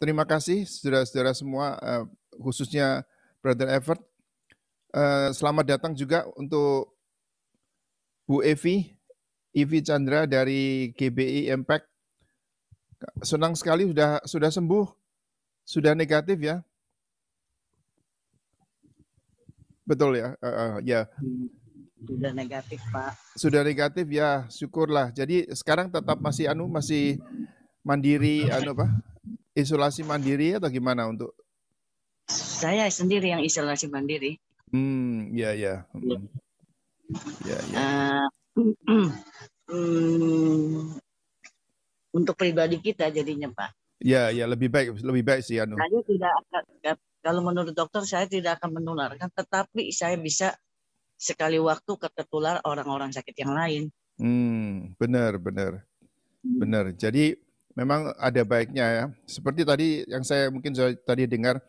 Terima kasih saudara-saudara semua, uh, khususnya Brother Everett. Uh, selamat datang juga untuk Bu Evi, Evi Chandra dari GBI Impact. Senang sekali sudah sudah sembuh, sudah negatif ya. Betul ya, uh, uh, ya. Yeah. Sudah negatif Pak. Sudah negatif ya, syukurlah. Jadi sekarang tetap masih anu masih mandiri anu pak isolasi mandiri atau gimana untuk? Saya sendiri yang isolasi mandiri. Hmm, ya ya. Hmm. Ya ya. ya. Eh, hmm, untuk pribadi kita jadinya Pak. Ya ya lebih baik lebih baik sih Anu. Saya tidak akan ya, kalau menurut dokter saya tidak akan menularkan, tetapi saya bisa sekali waktu ketular orang-orang sakit yang lain. Hmm, benar benar hmm. benar. Jadi memang ada baiknya ya. Seperti tadi yang saya mungkin tadi dengar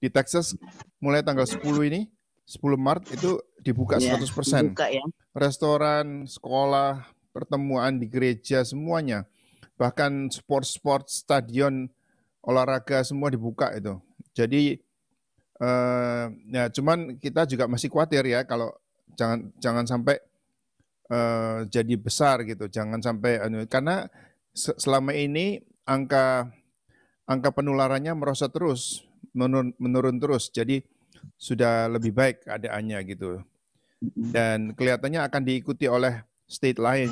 di Texas mulai tanggal 10 ini 10 Maret itu dibuka ya, 100%. Dibuka ya. Restoran, sekolah, pertemuan di gereja semuanya. Bahkan sport-sport, stadion, olahraga semua dibuka itu. Jadi eh ya cuman kita juga masih khawatir ya kalau jangan jangan sampai eh, jadi besar gitu. Jangan sampai anu, karena selama ini angka angka penularannya merosot terus, menurun, menurun terus. Jadi sudah lebih baik keadaannya gitu. Dan kelihatannya akan diikuti oleh state lain.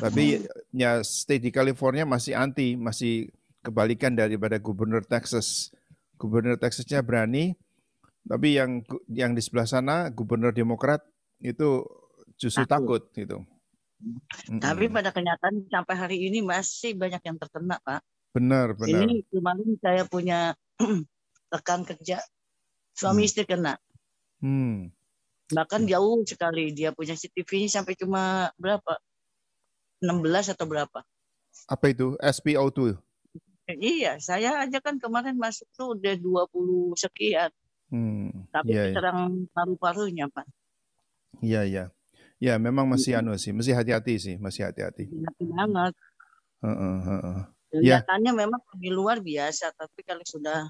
Tapi ya state di California masih anti, masih kebalikan daripada gubernur Texas. Gubernur Texasnya berani, tapi yang yang di sebelah sana gubernur Demokrat itu justru takut, takut gitu. Mm-hmm. Tapi pada kenyataan sampai hari ini masih banyak yang terkena, Pak. Benar, benar. Ini kemarin saya punya rekan kerja suami mm. istri kena. Mm. Bahkan jauh sekali dia punya CCTV-nya sampai cuma berapa? 16 atau berapa? Apa itu? SPO2. Iya, saya aja kan kemarin masuk tuh udah 20 sekian. Hmm. Tapi yeah, terang iya. paru-parunya, Pak. Iya, yeah, iya. Ya, memang masih anu sih, masih hati-hati sih, masih hati-hati. Hati banget. Uh, uh, uh, uh. ya. memang di luar biasa, tapi kalau sudah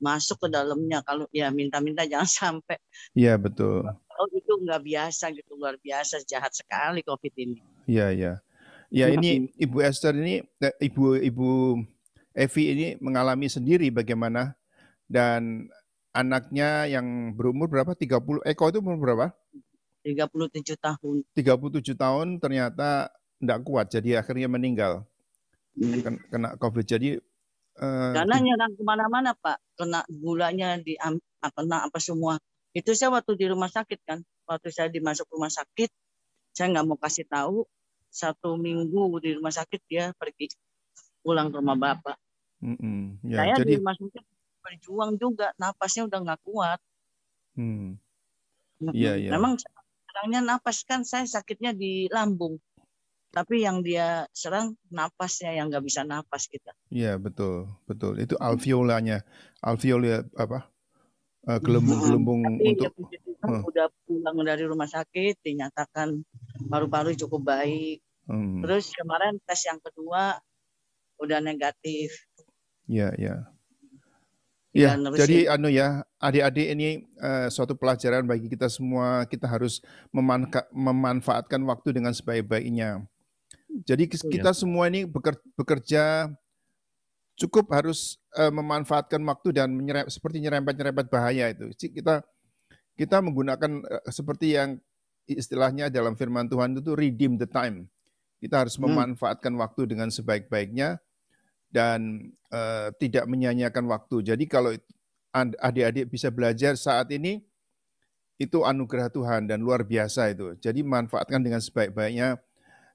masuk ke dalamnya, kalau ya minta-minta jangan sampai. Iya betul. Oh itu nggak biasa gitu, luar biasa, jahat sekali COVID ini. Iya iya. Ya ini Ibu Esther ini, eh, Ibu Ibu Evi ini mengalami sendiri bagaimana dan anaknya yang berumur berapa? 30 Eko eh, itu umur berapa? 37 tahun. 37 tahun ternyata tidak kuat, jadi akhirnya meninggal. Hmm. Kena, kena COVID. Jadi uh, karena nyerang kemana-mana Pak, kena gulanya di ah, kena apa semua. Itu saya waktu di rumah sakit kan, waktu saya dimasuk rumah sakit, saya nggak mau kasih tahu. Satu minggu di rumah sakit dia pergi pulang ke rumah bapak. Mm -hmm. ya, saya jadi... di rumah sakit berjuang juga, napasnya udah nggak kuat. Hmm. ya iya. Memang serangnya napas kan saya sakitnya di lambung tapi yang dia serang napasnya yang nggak bisa napas kita. Iya betul betul itu alveolanya alveoli apa gelembung-gelembung eh, iya. untuk. Ya, kan Udah pulang dari rumah sakit dinyatakan paru-paru cukup baik. Hmm. Terus kemarin tes yang kedua udah negatif. Iya iya. Ya, jadi anu ya, adik-adik ini uh, suatu pelajaran bagi kita semua. Kita harus memanfa memanfaatkan waktu dengan sebaik-baiknya. Jadi oh, iya. kita ya. semua ini bekerja cukup harus uh, memanfaatkan waktu dan menyere seperti nyerempet-nyerempet bahaya itu. Kita kita menggunakan uh, seperti yang istilahnya dalam firman Tuhan itu redeem the time. Kita harus hmm. memanfaatkan hmm. waktu dengan sebaik-baiknya dan uh, tidak menyanyiakan waktu. Jadi kalau adik-adik bisa belajar saat ini itu anugerah Tuhan dan luar biasa itu. Jadi manfaatkan dengan sebaik-baiknya.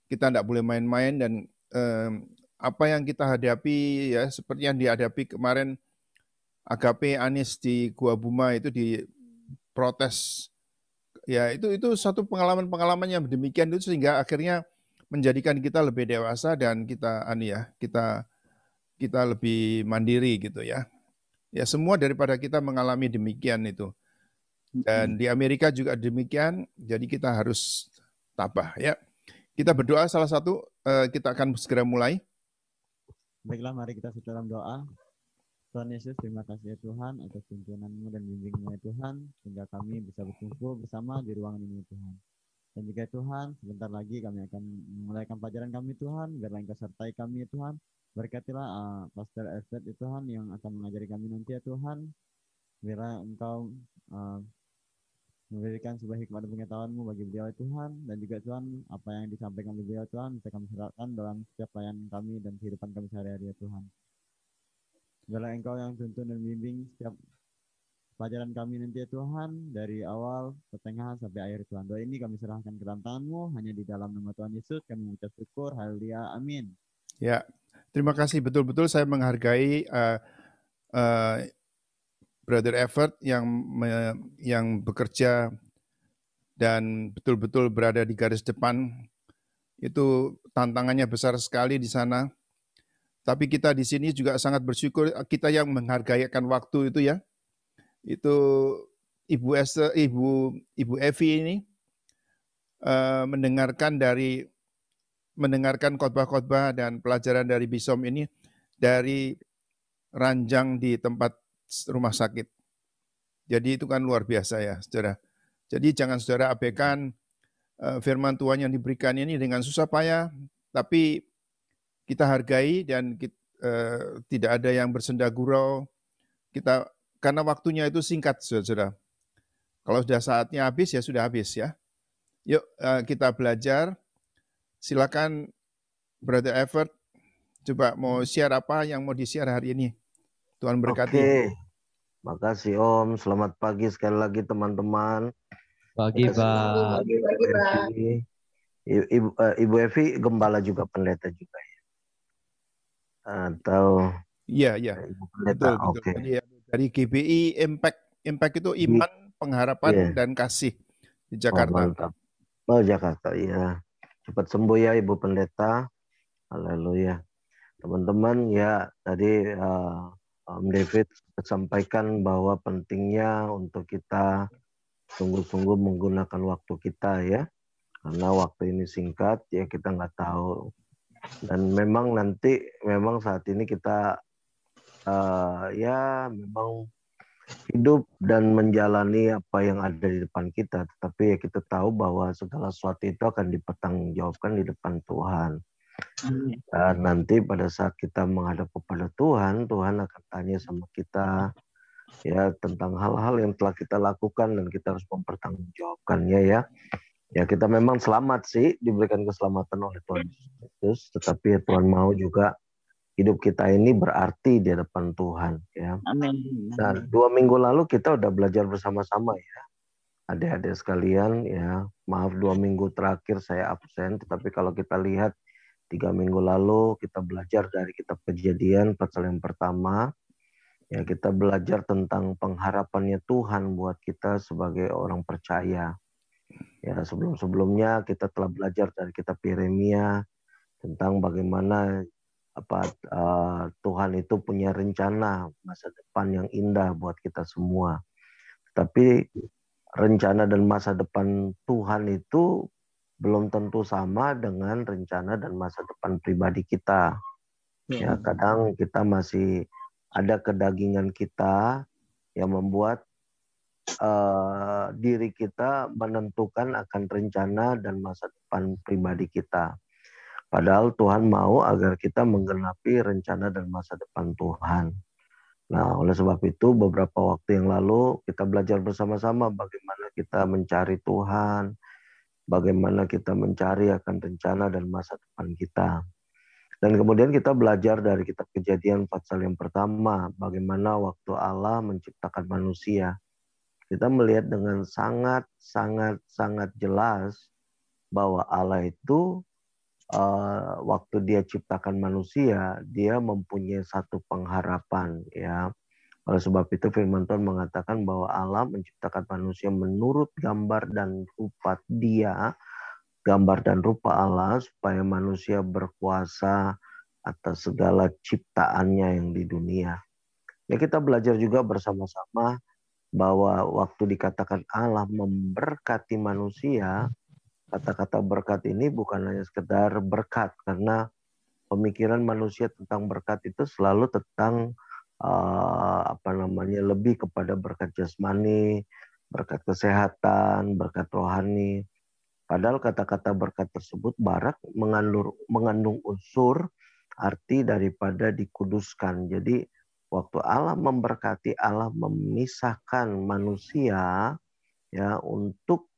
Kita tidak boleh main-main dan um, apa yang kita hadapi ya seperti yang dihadapi kemarin AKP Anies di Gua Buma itu di protes ya itu itu satu pengalaman-pengalaman yang demikian itu sehingga akhirnya menjadikan kita lebih dewasa dan kita anu ya kita kita lebih mandiri gitu ya. Ya semua daripada kita mengalami demikian itu. Dan di Amerika juga demikian, jadi kita harus tabah ya. Kita berdoa salah satu eh, kita akan segera mulai. Baiklah, mari kita dalam doa. Tuhan Yesus, terima kasih ya Tuhan atas pimpinanmu dan bimbinganmu ya Tuhan, sehingga kami bisa berkumpul bersama di ruangan ini ya Tuhan. Dan juga Tuhan, sebentar lagi kami akan memulaikan pelajaran kami Tuhan, biarlah Engkau sertai kami ya Tuhan, Berkatilah uh, eh, Pastor Alfred itu Tuhan yang akan mengajari kami nanti ya Tuhan. Bila Engkau uh, memberikan sebuah hikmat dan pengetahuanmu bagi beliau ya Tuhan. Dan juga Tuhan, apa yang disampaikan oleh beliau Tuhan bisa kami serahkan dalam setiap layanan kami dan kehidupan kami sehari-hari ya Tuhan. Bila Engkau yang tuntun dan bimbing setiap pelajaran kami nanti ya Tuhan dari awal pertengahan sampai akhir Tuhan. Doa ini kami serahkan ke dalam tanganmu hanya di dalam nama Tuhan Yesus kami mengucap syukur. Haleluya. Amin. Ya. Terima kasih betul-betul saya menghargai uh, uh, Brother Effort yang me, yang bekerja dan betul-betul berada di garis depan. Itu tantangannya besar sekali di sana. Tapi kita di sini juga sangat bersyukur eh, kita yang menghargai akan waktu itu ya. Itu Ibu Esther, Ibu Ibu Evi ini uh, mendengarkan dari mendengarkan khotbah-khotbah dan pelajaran dari Bisom ini dari ranjang di tempat rumah sakit. Jadi itu kan luar biasa ya, saudara. Jadi jangan saudara abaikan eh, firman Tuhan yang diberikan ini dengan susah payah, tapi kita hargai dan kita, eh, tidak ada yang bersenda gurau. Kita karena waktunya itu singkat, saudara. Kalau sudah saatnya habis ya sudah habis ya. Yuk eh, kita belajar Silakan Brother Effort coba mau share apa yang mau di-share hari ini. Tuhan berkati. Oke. Makasih Om. Selamat pagi sekali lagi teman-teman. Pagi, Pak. Pagi, Ibu, eh, Ibu Evi gembala juga pendeta juga ya. Atau Iya, iya. pendeta. Oke. Okay. Dari GBI Impact. Impact itu iman, iya. pengharapan yeah. dan kasih di Jakarta. Oh, Oh, Jakarta, iya. Cepat sembuh ya Ibu Pendeta. Haleluya. Teman-teman ya tadi uh, Om David sampaikan bahwa pentingnya untuk kita sungguh-sungguh menggunakan waktu kita ya. Karena waktu ini singkat ya kita nggak tahu. Dan memang nanti memang saat ini kita uh, ya memang hidup dan menjalani apa yang ada di depan kita. Tetapi ya kita tahu bahwa segala sesuatu itu akan dipertanggungjawabkan di depan Tuhan. Dan nanti pada saat kita menghadap kepada Tuhan, Tuhan akan tanya sama kita ya tentang hal-hal yang telah kita lakukan dan kita harus mempertanggungjawabkannya ya. Ya kita memang selamat sih diberikan keselamatan oleh Tuhan Yesus, tetapi ya Tuhan mau juga hidup kita ini berarti di hadapan Tuhan ya. Amin. Nah, dua minggu lalu kita udah belajar bersama-sama ya. Adik-adik sekalian ya, maaf dua minggu terakhir saya absen, tetapi kalau kita lihat tiga minggu lalu kita belajar dari kitab kejadian pasal yang pertama, ya kita belajar tentang pengharapannya Tuhan buat kita sebagai orang percaya. Ya sebelum-sebelumnya kita telah belajar dari kitab Yeremia tentang bagaimana apa uh, Tuhan itu punya rencana masa depan yang indah buat kita semua. Tapi rencana dan masa depan Tuhan itu belum tentu sama dengan rencana dan masa depan pribadi kita. Ya, ya kadang kita masih ada kedagingan kita yang membuat uh, diri kita menentukan akan rencana dan masa depan pribadi kita. Padahal Tuhan mau agar kita menggenapi rencana dan masa depan Tuhan. Nah, oleh sebab itu beberapa waktu yang lalu kita belajar bersama-sama bagaimana kita mencari Tuhan, bagaimana kita mencari akan rencana dan masa depan kita. Dan kemudian kita belajar dari kitab kejadian pasal yang pertama, bagaimana waktu Allah menciptakan manusia. Kita melihat dengan sangat, sangat, sangat jelas bahwa Allah itu uh, waktu dia ciptakan manusia, dia mempunyai satu pengharapan ya. Oleh sebab itu firman Tuhan mengatakan bahwa Allah menciptakan manusia menurut gambar dan rupa Dia, gambar dan rupa Allah supaya manusia berkuasa atas segala ciptaannya yang di dunia. Ya kita belajar juga bersama-sama bahwa waktu dikatakan Allah memberkati manusia, kata-kata berkat ini bukan hanya sekedar berkat karena pemikiran manusia tentang berkat itu selalu tentang uh, apa namanya lebih kepada berkat jasmani, berkat kesehatan, berkat rohani. Padahal kata-kata berkat tersebut barak mengandung, mengandung unsur arti daripada dikuduskan. Jadi waktu Allah memberkati, Allah memisahkan manusia ya untuk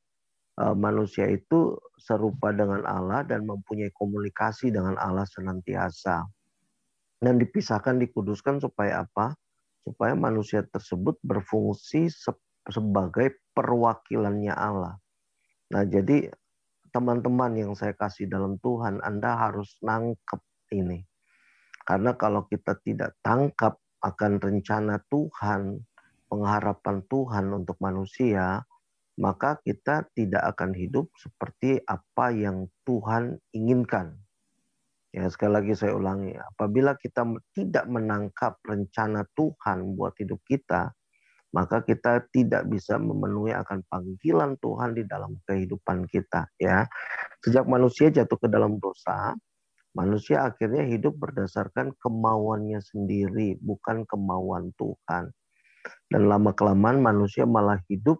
Eh, manusia itu serupa dengan Allah dan mempunyai komunikasi dengan Allah senantiasa. Dan dipisahkan, dikuduskan supaya apa? Supaya manusia tersebut berfungsi sebagai perwakilannya Allah. Nah, jadi teman-teman yang saya kasih dalam Tuhan, Anda harus nangkep ini. Karena kalau kita tidak tangkap akan rencana Tuhan, pengharapan Tuhan untuk manusia, maka kita tidak akan hidup seperti apa yang Tuhan inginkan. Ya, sekali lagi saya ulangi, apabila kita tidak menangkap rencana Tuhan buat hidup kita, maka kita tidak bisa memenuhi akan panggilan Tuhan di dalam kehidupan kita ya. Sejak manusia jatuh ke dalam dosa, manusia akhirnya hidup berdasarkan kemauannya sendiri, bukan kemauan Tuhan. Dan lama kelamaan manusia malah hidup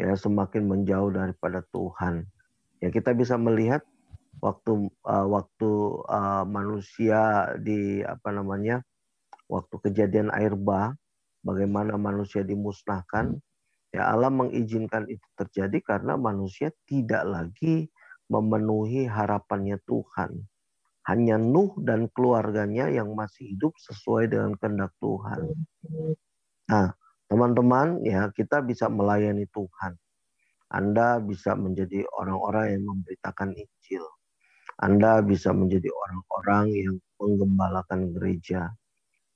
ya semakin menjauh daripada Tuhan. Ya kita bisa melihat waktu uh, waktu uh, manusia di apa namanya waktu kejadian air bah bagaimana manusia dimusnahkan ya Allah mengizinkan itu terjadi karena manusia tidak lagi memenuhi harapannya Tuhan hanya Nuh dan keluarganya yang masih hidup sesuai dengan kehendak Tuhan nah Teman-teman, ya kita bisa melayani Tuhan. Anda bisa menjadi orang-orang yang memberitakan Injil. Anda bisa menjadi orang-orang yang menggembalakan gereja.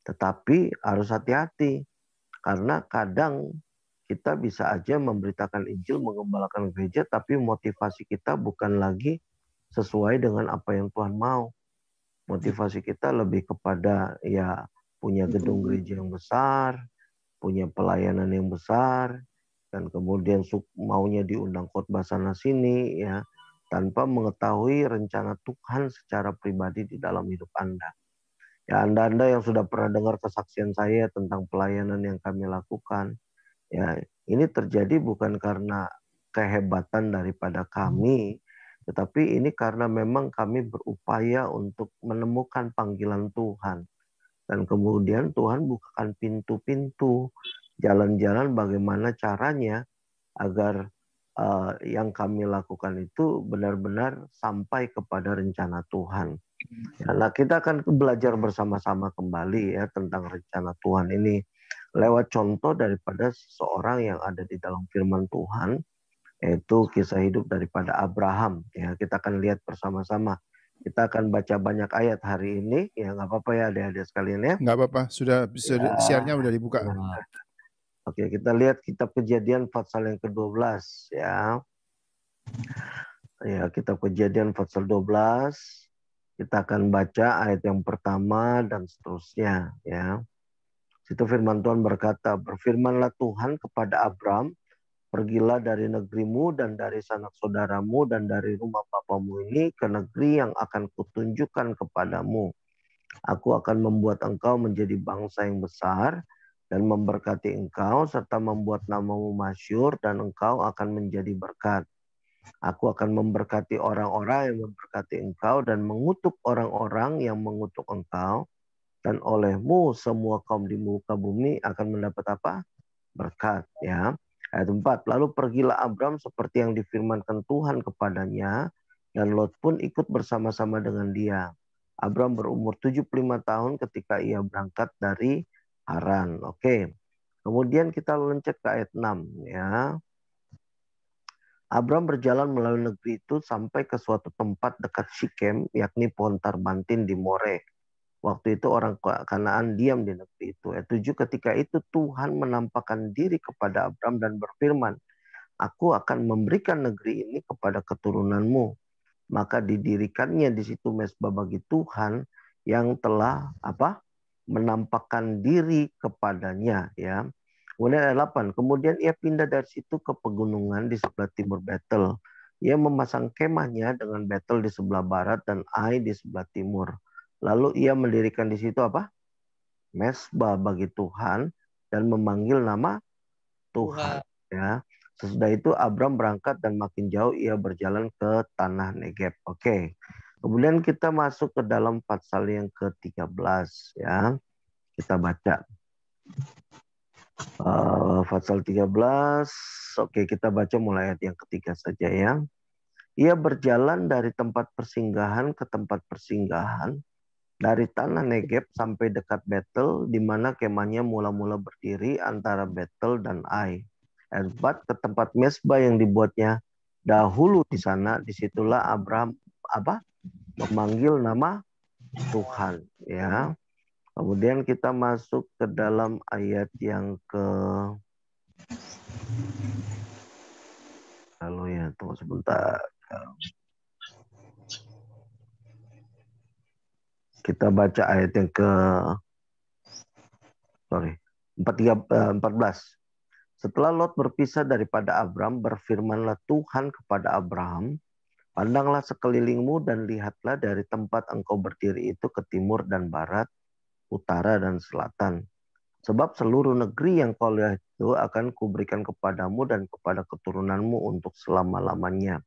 Tetapi harus hati-hati karena kadang kita bisa aja memberitakan Injil, menggembalakan gereja, tapi motivasi kita bukan lagi sesuai dengan apa yang Tuhan mau. Motivasi kita lebih kepada ya punya gedung gereja yang besar, punya pelayanan yang besar dan kemudian maunya diundang khotbah sana sini ya tanpa mengetahui rencana Tuhan secara pribadi di dalam hidup Anda. Ya Anda-anda yang sudah pernah dengar kesaksian saya tentang pelayanan yang kami lakukan, ya ini terjadi bukan karena kehebatan daripada kami, tetapi ini karena memang kami berupaya untuk menemukan panggilan Tuhan. Dan kemudian Tuhan bukakan pintu-pintu, jalan-jalan bagaimana caranya agar uh, yang kami lakukan itu benar-benar sampai kepada rencana Tuhan. Hmm. Nah, kita akan belajar bersama-sama kembali ya tentang rencana Tuhan ini lewat contoh daripada seseorang yang ada di dalam firman Tuhan yaitu kisah hidup daripada Abraham ya. Kita akan lihat bersama-sama kita akan baca banyak ayat hari ini. Ya nggak apa-apa ya adik-adik sekalian ya. Nggak apa-apa. Sudah ya. siarnya sudah dibuka. Ya. Oke, kita lihat kitab kejadian pasal yang ke-12 ya. Ya, kitab kejadian pasal 12. Kita akan baca ayat yang pertama dan seterusnya ya. Situ firman Tuhan berkata, berfirmanlah Tuhan kepada Abram, Pergilah dari negerimu dan dari sanak saudaramu dan dari rumah bapamu ini ke negeri yang akan kutunjukkan kepadamu. Aku akan membuat engkau menjadi bangsa yang besar dan memberkati engkau serta membuat namamu masyur dan engkau akan menjadi berkat. Aku akan memberkati orang-orang yang memberkati engkau dan mengutuk orang-orang yang mengutuk engkau. Dan olehmu semua kaum di muka bumi akan mendapat apa? Berkat ya. Ayat 4. Lalu pergilah Abram seperti yang difirmankan Tuhan kepadanya, dan Lot pun ikut bersama-sama dengan dia. Abram berumur 75 tahun ketika ia berangkat dari Haran. Oke. Kemudian kita lonceng ke ayat 6 ya. Abram berjalan melalui negeri itu sampai ke suatu tempat dekat Shikem, yakni pohon tarbantin di More Waktu itu orang Kanaan diam di negeri itu. Ayat eh, 7 ketika itu Tuhan menampakkan diri kepada Abram dan berfirman, "Aku akan memberikan negeri ini kepada keturunanmu." Maka didirikannya di situ mesbah bagi Tuhan yang telah apa? menampakkan diri kepadanya ya. Kemudian ayat 8, kemudian ia pindah dari situ ke pegunungan di sebelah timur Betel. Ia memasang kemahnya dengan Betel di sebelah barat dan Ai di sebelah timur Lalu ia mendirikan di situ apa? Mesbah bagi Tuhan dan memanggil nama Tuhan. Tuhan. Ya. Sesudah itu Abram berangkat dan makin jauh ia berjalan ke tanah Negeb. Oke. Okay. Kemudian kita masuk ke dalam pasal yang ke-13 ya. Kita baca. Uh, pasal 13. Oke, okay, kita baca mulai ayat yang ketiga saja ya. Ia berjalan dari tempat persinggahan ke tempat persinggahan dari tanah Negeb sampai dekat Betel, di mana kemahnya mula-mula berdiri antara Betel dan Ai. Erbat ke tempat mesbah yang dibuatnya dahulu di sana, disitulah Abraham apa memanggil nama Tuhan. Ya. Kemudian kita masuk ke dalam ayat yang ke Lalu ya, tunggu sebentar. Kita baca ayat yang ke sorry, 43, 14. Eh, Setelah Lot berpisah daripada Abraham, berfirmanlah Tuhan kepada Abraham, Pandanglah sekelilingmu dan lihatlah dari tempat engkau berdiri itu ke timur dan barat, utara dan selatan. Sebab seluruh negeri yang kau lihat itu akan kuberikan kepadamu dan kepada keturunanmu untuk selama-lamanya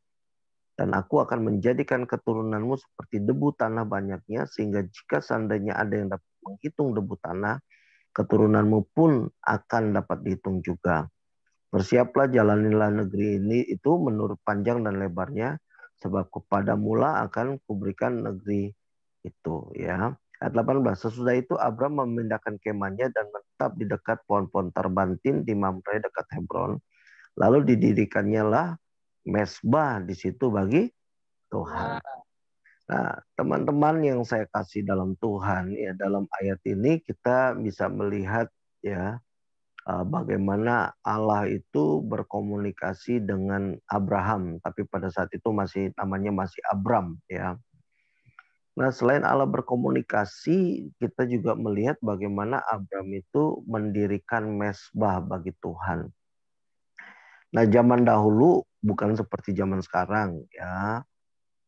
dan aku akan menjadikan keturunanmu seperti debu tanah banyaknya sehingga jika seandainya ada yang dapat menghitung debu tanah keturunanmu pun akan dapat dihitung juga bersiaplah jalanilah negeri ini itu menurut panjang dan lebarnya sebab kepada mula akan kuberikan negeri itu ya ayat 18 sesudah itu Abram memindahkan kemahnya dan menetap di dekat pohon-pohon terbantin di Mamre dekat Hebron lalu didirikannya lah mesbah di situ bagi Tuhan. Ah. Nah, teman-teman yang saya kasih dalam Tuhan ya dalam ayat ini kita bisa melihat ya eh, bagaimana Allah itu berkomunikasi dengan Abraham, tapi pada saat itu masih namanya masih Abram ya. Nah, selain Allah berkomunikasi, kita juga melihat bagaimana Abram itu mendirikan mesbah bagi Tuhan. Nah, zaman dahulu bukan seperti zaman sekarang ya.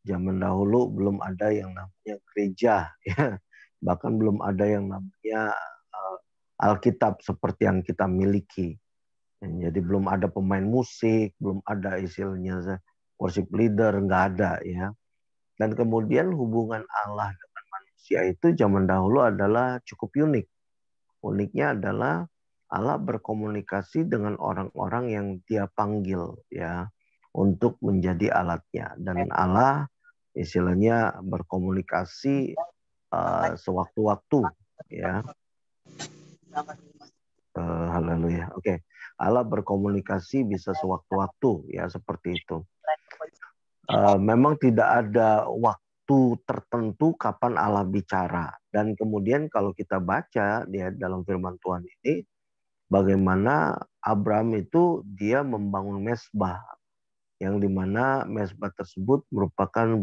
Zaman dahulu belum ada yang namanya gereja ya. Bahkan belum ada yang namanya uh, Alkitab seperti yang kita miliki. Jadi belum ada pemain musik, belum ada isilnya worship leader, nggak ada ya. Dan kemudian hubungan Allah dengan manusia itu zaman dahulu adalah cukup unik. Uniknya adalah Allah berkomunikasi dengan orang-orang yang dia panggil ya untuk menjadi alatnya dan Allah istilahnya berkomunikasi uh, sewaktu-waktu ya uh, haleluya oke okay. Allah berkomunikasi bisa sewaktu-waktu ya seperti itu uh, memang tidak ada waktu tertentu kapan Allah bicara dan kemudian kalau kita baca dia dalam firman Tuhan ini bagaimana Abraham itu dia membangun mesbah yang dimana mesbah tersebut merupakan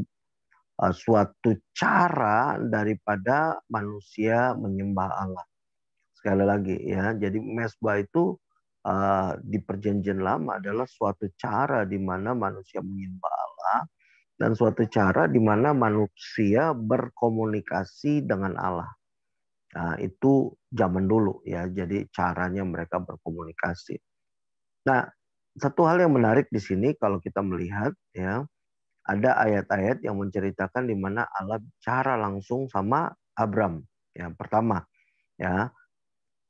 uh, suatu cara daripada manusia menyembah Allah. Sekali lagi ya, jadi mesbah itu uh, di perjanjian lama adalah suatu cara di mana manusia menyembah Allah dan suatu cara di mana manusia berkomunikasi dengan Allah. Nah, itu zaman dulu ya, jadi caranya mereka berkomunikasi. Nah, satu hal yang menarik di sini kalau kita melihat ya ada ayat-ayat yang menceritakan di mana Allah bicara langsung sama Abram. Yang pertama, ya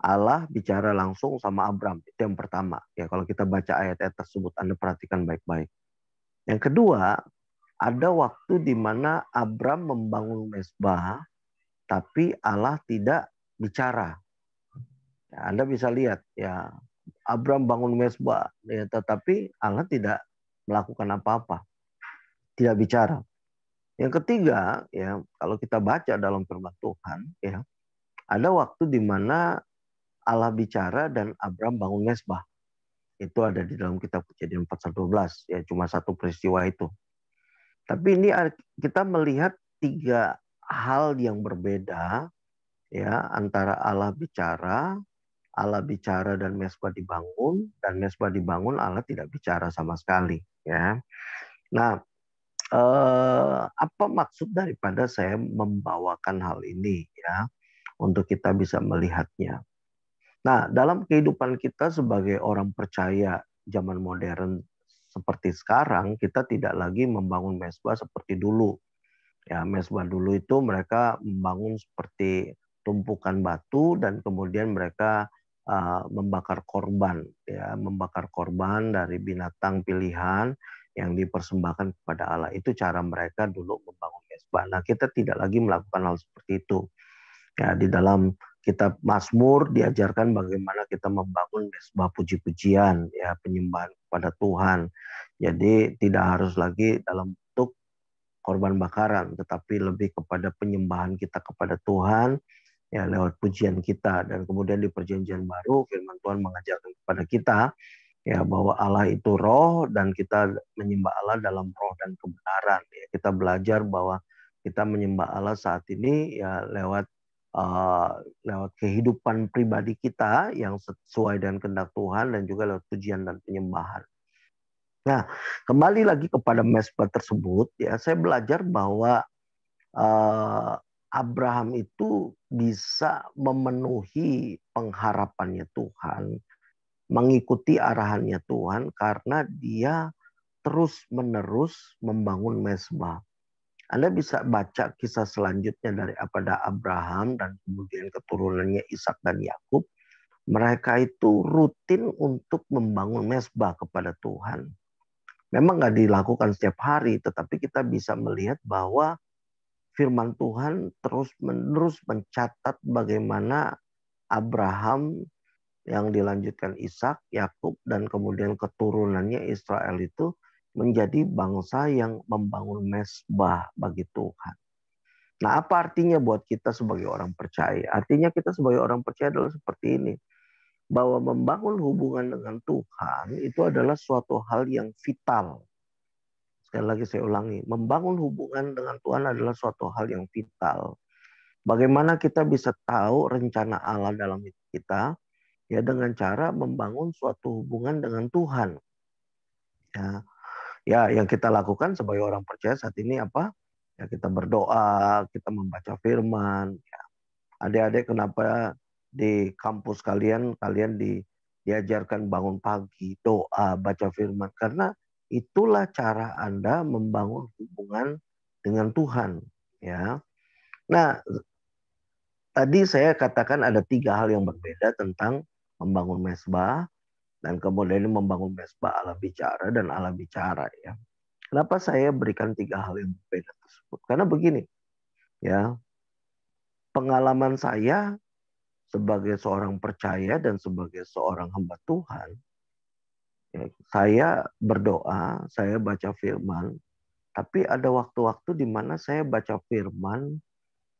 Allah bicara langsung sama Abram. Itu yang pertama. Ya kalau kita baca ayat-ayat tersebut Anda perhatikan baik-baik. Yang kedua, ada waktu di mana Abram membangun mesbah tapi Allah tidak bicara. Ya, Anda bisa lihat ya Abraham bangun mesbah, ya, tetapi Allah tidak melakukan apa-apa, tidak bicara. Yang ketiga, ya kalau kita baca dalam firman Tuhan, ya ada waktu di mana Allah bicara dan Abraham bangun mesbah. Itu ada di dalam kitab Kejadian 412, ya cuma satu peristiwa itu. Tapi ini kita melihat tiga hal yang berbeda ya antara Allah bicara, Allah bicara dan mesbah dibangun dan mesbah dibangun Allah tidak bicara sama sekali ya. Nah, eh, apa maksud daripada saya membawakan hal ini ya untuk kita bisa melihatnya. Nah, dalam kehidupan kita sebagai orang percaya zaman modern seperti sekarang kita tidak lagi membangun mesbah seperti dulu. Ya, mesbah dulu itu mereka membangun seperti tumpukan batu dan kemudian mereka uh, membakar korban ya hmm. membakar korban dari binatang pilihan yang dipersembahkan kepada Allah itu cara mereka dulu membangun mesbah. Nah kita tidak lagi melakukan hal seperti itu. Ya di dalam kitab Mazmur diajarkan bagaimana kita membangun mesbah puji-pujian ya penyembahan kepada Tuhan. Jadi tidak harus lagi dalam bentuk korban bakaran tetapi lebih kepada penyembahan kita kepada Tuhan ya lewat pujian kita dan kemudian di perjanjian baru firman Tuhan mengajarkan kepada kita ya bahwa Allah itu roh dan kita menyembah Allah dalam roh dan kebenaran ya kita belajar bahwa kita menyembah Allah saat ini ya lewat uh, lewat kehidupan pribadi kita yang sesuai dengan kehendak Tuhan dan juga lewat pujian dan penyembahan Nah, kembali lagi kepada mesbah tersebut, ya saya belajar bahwa uh, Abraham itu bisa memenuhi pengharapannya Tuhan, mengikuti arahannya Tuhan karena dia terus-menerus membangun mesbah. Anda bisa baca kisah selanjutnya dari apada Abraham dan kemudian keturunannya Ishak dan Yakub. Mereka itu rutin untuk membangun mesbah kepada Tuhan. Memang nggak dilakukan setiap hari, tetapi kita bisa melihat bahwa firman Tuhan terus menerus mencatat bagaimana Abraham yang dilanjutkan Ishak, Yakub dan kemudian keturunannya Israel itu menjadi bangsa yang membangun mesbah bagi Tuhan. Nah, apa artinya buat kita sebagai orang percaya? Artinya kita sebagai orang percaya adalah seperti ini. Bahwa membangun hubungan dengan Tuhan itu adalah suatu hal yang vital sekali lagi saya ulangi, membangun hubungan dengan Tuhan adalah suatu hal yang vital. Bagaimana kita bisa tahu rencana Allah dalam hidup kita? Ya dengan cara membangun suatu hubungan dengan Tuhan. Ya, ya yang kita lakukan sebagai orang percaya saat ini apa? Ya kita berdoa, kita membaca firman. Ya. Adik-adik kenapa di kampus kalian kalian di diajarkan bangun pagi, doa, baca firman karena Itulah cara Anda membangun hubungan dengan Tuhan, ya. Nah, tadi saya katakan ada tiga hal yang berbeda tentang membangun mesbah dan kemudian membangun mesbah ala bicara dan ala bicara, ya. Kenapa saya berikan tiga hal yang berbeda tersebut? Karena begini, ya. Pengalaman saya sebagai seorang percaya dan sebagai seorang hamba Tuhan, saya berdoa, saya baca firman, tapi ada waktu-waktu di mana saya baca firman,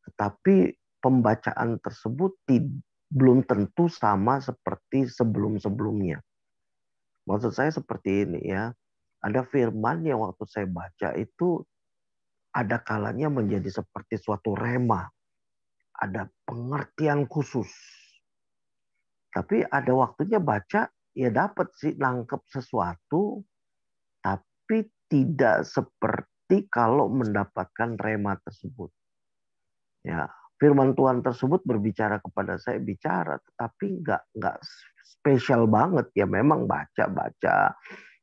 tetapi pembacaan tersebut belum tentu sama seperti sebelum-sebelumnya. Maksud saya seperti ini ya, ada firman yang waktu saya baca itu ada kalanya menjadi seperti suatu rema, ada pengertian khusus. Tapi ada waktunya baca ya dapat sih nangkep sesuatu tapi tidak seperti kalau mendapatkan rema tersebut. Ya, firman Tuhan tersebut berbicara kepada saya bicara tetapi nggak nggak spesial banget ya memang baca-baca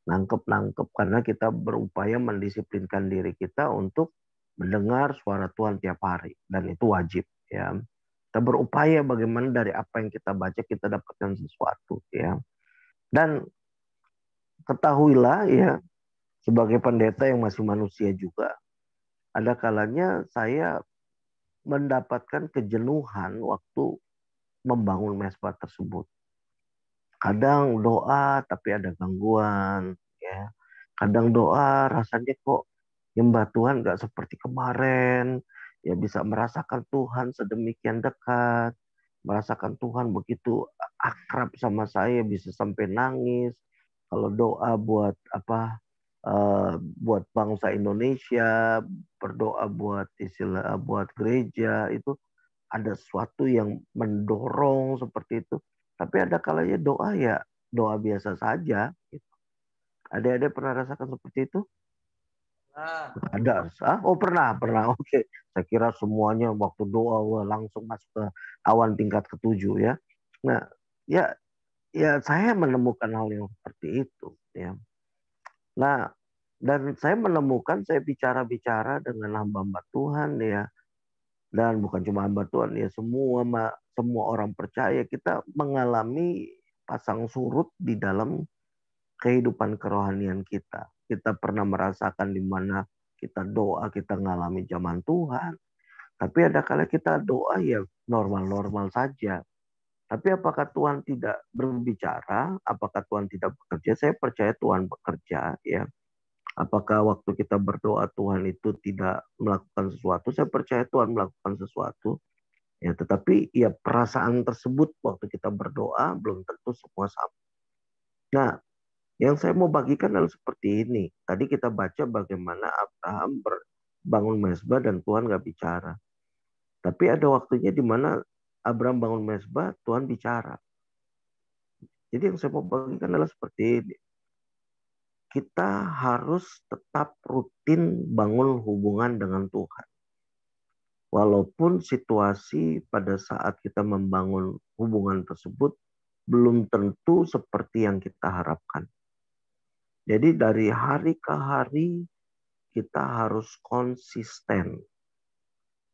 nangkep-nangkep karena kita berupaya mendisiplinkan diri kita untuk mendengar suara Tuhan tiap hari dan itu wajib ya kita berupaya bagaimana dari apa yang kita baca kita dapatkan sesuatu ya dan ketahuilah ya, sebagai pendeta yang masih manusia juga, ada kalanya saya mendapatkan kejenuhan waktu membangun mesbah tersebut. Kadang doa tapi ada gangguan, ya. Kadang doa rasanya kok nyembah Tuhan nggak seperti kemarin, ya bisa merasakan Tuhan sedemikian dekat merasakan Tuhan begitu akrab sama saya bisa sampai nangis kalau doa buat apa uh, buat bangsa Indonesia berdoa buat istilah eh, buat gereja itu ada sesuatu yang mendorong seperti itu tapi ada kalanya doa ya doa biasa saja gitu. ada ada pernah rasakan seperti itu Nah. Ada, ah? oh pernah, pernah. Oke, okay. saya kira semuanya waktu doa wah, langsung masuk ke awan tingkat ketujuh ya. Nah, ya, ya saya menemukan hal yang seperti itu ya. Nah, dan saya menemukan saya bicara-bicara dengan hamba-hamba Tuhan ya, dan bukan cuma hamba Tuhan ya, semua semua orang percaya kita mengalami pasang surut di dalam kehidupan kerohanian kita kita pernah merasakan di mana kita doa kita ngalami zaman Tuhan. Tapi ada kala kita doa ya normal-normal saja. Tapi apakah Tuhan tidak berbicara? Apakah Tuhan tidak bekerja? Saya percaya Tuhan bekerja ya. Apakah waktu kita berdoa Tuhan itu tidak melakukan sesuatu? Saya percaya Tuhan melakukan sesuatu. Ya, tetapi ya perasaan tersebut waktu kita berdoa belum tentu semua sama. Nah, yang saya mau bagikan adalah seperti ini. Tadi kita baca bagaimana Abraham bangun mesbah dan Tuhan nggak bicara. Tapi ada waktunya di mana Abraham bangun mesbah, Tuhan bicara. Jadi yang saya mau bagikan adalah seperti ini. Kita harus tetap rutin bangun hubungan dengan Tuhan. Walaupun situasi pada saat kita membangun hubungan tersebut belum tentu seperti yang kita harapkan jadi dari hari ke hari kita harus konsisten.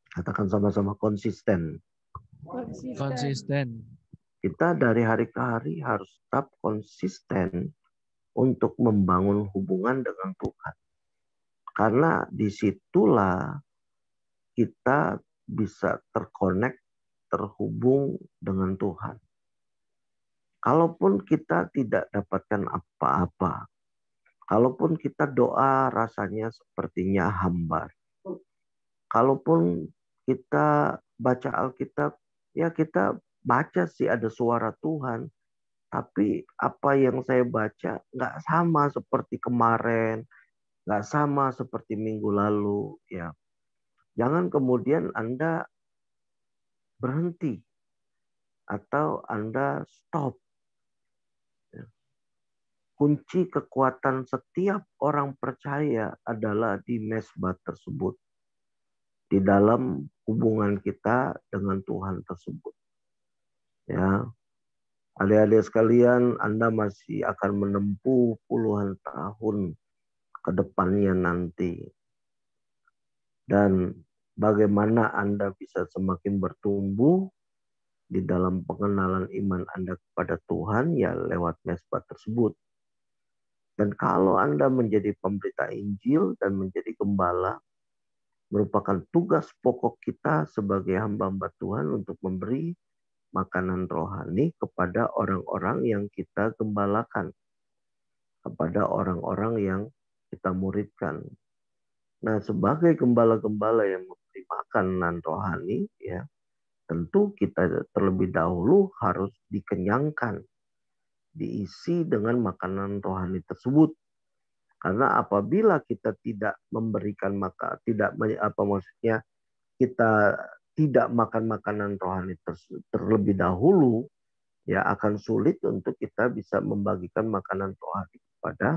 Katakan sama-sama konsisten. Konsisten. Kita dari hari ke hari harus tetap konsisten untuk membangun hubungan dengan Tuhan. Karena disitulah kita bisa terkonek, terhubung dengan Tuhan. Kalaupun kita tidak dapatkan apa-apa, Kalaupun kita doa rasanya sepertinya hambar. Kalaupun kita baca Alkitab, ya kita baca sih ada suara Tuhan. Tapi apa yang saya baca nggak sama seperti kemarin, nggak sama seperti minggu lalu. Ya, jangan kemudian Anda berhenti atau Anda stop kunci kekuatan setiap orang percaya adalah di mesbah tersebut. Di dalam hubungan kita dengan Tuhan tersebut. Ya. Adik-adik sekalian, Anda masih akan menempuh puluhan tahun ke depannya nanti. Dan bagaimana Anda bisa semakin bertumbuh di dalam pengenalan iman Anda kepada Tuhan ya lewat mesbah tersebut dan kalau Anda menjadi pemberita Injil dan menjadi gembala, merupakan tugas pokok kita sebagai hamba-hamba Tuhan untuk memberi makanan rohani kepada orang-orang yang kita gembalakan, kepada orang-orang yang kita muridkan. Nah, sebagai gembala-gembala yang memberi makanan rohani, ya tentu kita terlebih dahulu harus dikenyangkan diisi dengan makanan rohani tersebut. Karena apabila kita tidak memberikan maka tidak apa maksudnya kita tidak makan makanan rohani terlebih dahulu ya akan sulit untuk kita bisa membagikan makanan rohani kepada